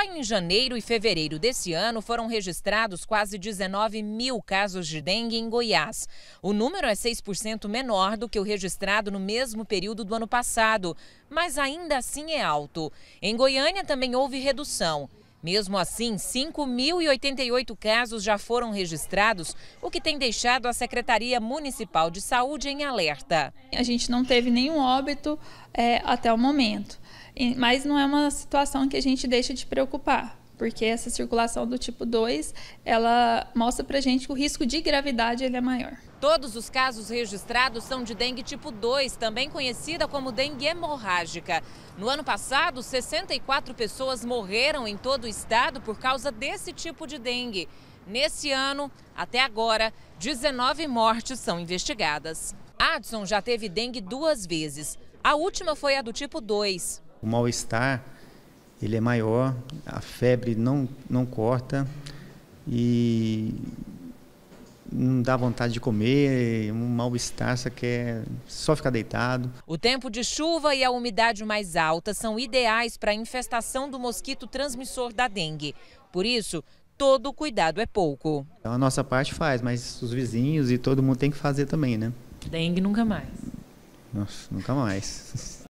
Só em janeiro e fevereiro desse ano foram registrados quase 19 mil casos de dengue em Goiás. O número é 6% menor do que o registrado no mesmo período do ano passado, mas ainda assim é alto. Em Goiânia também houve redução. Mesmo assim, 5.088 casos já foram registrados, o que tem deixado a Secretaria Municipal de Saúde em alerta. A gente não teve nenhum óbito é, até o momento. Mas não é uma situação que a gente deixa de preocupar, porque essa circulação do tipo 2, ela mostra a gente que o risco de gravidade ele é maior. Todos os casos registrados são de dengue tipo 2, também conhecida como dengue hemorrágica. No ano passado, 64 pessoas morreram em todo o estado por causa desse tipo de dengue. Nesse ano, até agora, 19 mortes são investigadas. Adson já teve dengue duas vezes. A última foi a do tipo 2. O mal-estar ele é maior, a febre não, não corta e não dá vontade de comer, um mal-estar, você quer só ficar deitado. O tempo de chuva e a umidade mais alta são ideais para a infestação do mosquito transmissor da dengue. Por isso, todo cuidado é pouco. A nossa parte faz, mas os vizinhos e todo mundo tem que fazer também, né? Dengue nunca mais. Nossa, nunca mais.